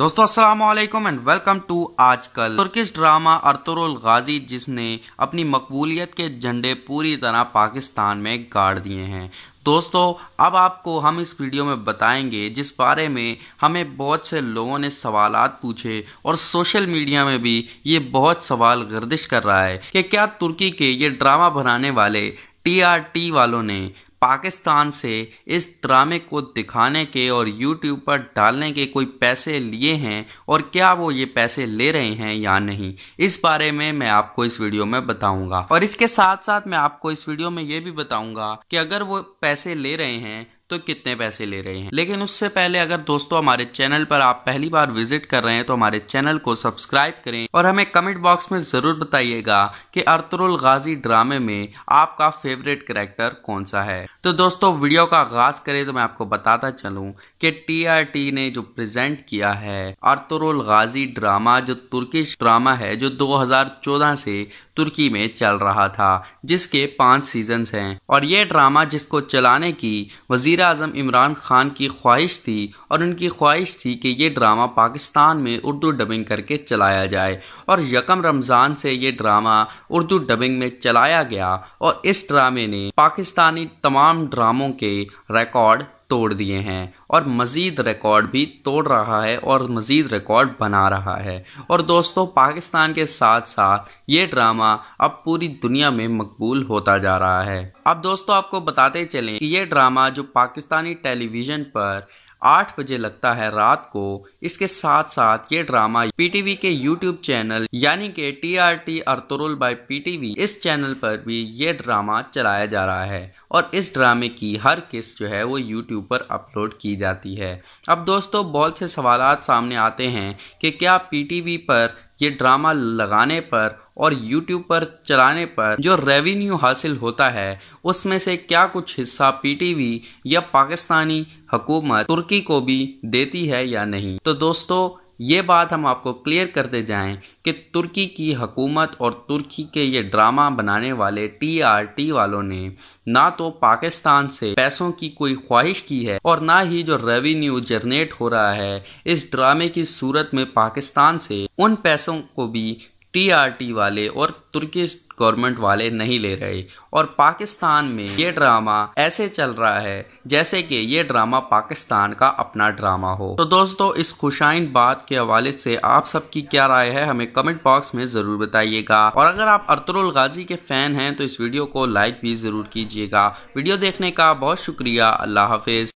दोस्तों अस्सलाम वालेकुम एंड वेलकम टू आजकल तुर्किश ड्रामा अर्तुरुल गाजी जिसने अपनी मकबूलियत के झंडे पूरी तरह पाकिस्तान में गाड़ दिए हैं दोस्तों अब आपको हम इस वीडियो में बताएंगे जिस बारे में हमें बहुत से लोगों ने सवाल पूछे और सोशल मीडिया में भी ये बहुत सवाल गर्दिश कर रहा है कि क्या तुर्की के ये ड्रामा बनाने वाले टी वालों ने पाकिस्तान से इस ड्रामे को दिखाने के और यूट्यूब पर डालने के कोई पैसे लिए हैं और क्या वो ये पैसे ले रहे हैं या नहीं इस बारे में मैं आपको इस वीडियो में बताऊंगा और इसके साथ साथ मैं आपको इस वीडियो में ये भी बताऊंगा कि अगर वो पैसे ले रहे हैं तो कितने पैसे ले रहे हैं लेकिन उससे पहले अगर दोस्तों हमारे चैनल पर आप पहली बार विजिट कर रहे हैं तो हमारे चैनल को सब्सक्राइब करें और हमें कमेंट बॉक्स में जरूर बताइएगा कि अर्तुल गाजी ड्रामे में आपका फेवरेट करेक्टर कौन सा है तो दोस्तों वीडियो का आगाज करें तो मैं आपको बताता चलूं कि टीआरटी ने जो प्रेजेंट किया है अर्तुल गाजी ड्रामा जो तुर्किश ड्रामा है जो 2014 से तुर्की में चल रहा था जिसके पांच सीजन हैं और ये ड्रामा जिसको चलाने की वजीर वज़ी अजम इमरान ख़ान की ख्वाहिश थी और उनकी ख्वाहिश थी कि ये ड्रामा पाकिस्तान में उर्दू डबिंग करके चलाया जाए और यकम रमज़ान से ये ड्रामा उर्दू डबिंग में चलाया गया और इस ड्रामे ने पाकिस्तानी तमाम ड्रामों के रिकॉर्ड तोड़ दिए हैं और मज़ीद रिकॉर्ड भी तोड़ रहा है और मज़ीद रिकॉर्ड बना रहा है और दोस्तों पाकिस्तान के साथ साथ ये ड्रामा अब पूरी दुनिया में मकबूल होता जा रहा है अब दोस्तों आपको बताते चलें कि ये ड्रामा जो पाकिस्तानी टेलीविज़न पर आठ बजे लगता है रात को इसके साथ साथ ये ड्रामा पीटीवी के यूट्यूब चैनल यानी के T R T Ertugrul by PTV इस चैनल पर भी ये ड्रामा चलाया जा रहा है और इस ड्रामे की हर किस्त जो है वो यूट्यूब पर अपलोड की जाती है अब दोस्तों बहुत से सवाल सामने आते हैं कि क्या पीटीवी पर ये ड्रामा लगाने पर और यूट्यूब पर चलाने पर जो रेवेन्यू हासिल होता है उसमें से क्या कुछ हिस्सा पीटीवी या पाकिस्तानी हुकूमत तुर्की को भी देती है या नहीं तो दोस्तों ये बात हम आपको क्लियर करते जाएं कि तुर्की की हकूमत और तुर्की के ये ड्रामा बनाने वाले टीआरटी वालों ने ना तो पाकिस्तान से पैसों की कोई ख्वाहिश की है और ना ही जो रेवेन्यू जनरेट हो रहा है इस ड्रामे की सूरत में पाकिस्तान से उन पैसों को भी टीआरटी वाले और तुर्की गवर्नमेंट वाले नहीं ले रहे और पाकिस्तान में ये ड्रामा ऐसे चल रहा है जैसे कि ये ड्रामा पाकिस्तान का अपना ड्रामा हो तो दोस्तों इस खुशाइन बात के हवाले से आप सबकी क्या राय है हमें कमेंट बॉक्स में ज़रूर बताइएगा और अगर आप अरतुल गाजी के फ़ैन हैं तो इस वीडियो को लाइक भी ज़रूर कीजिएगा वीडियो देखने का बहुत शुक्रिया अल्लाह हाफिज़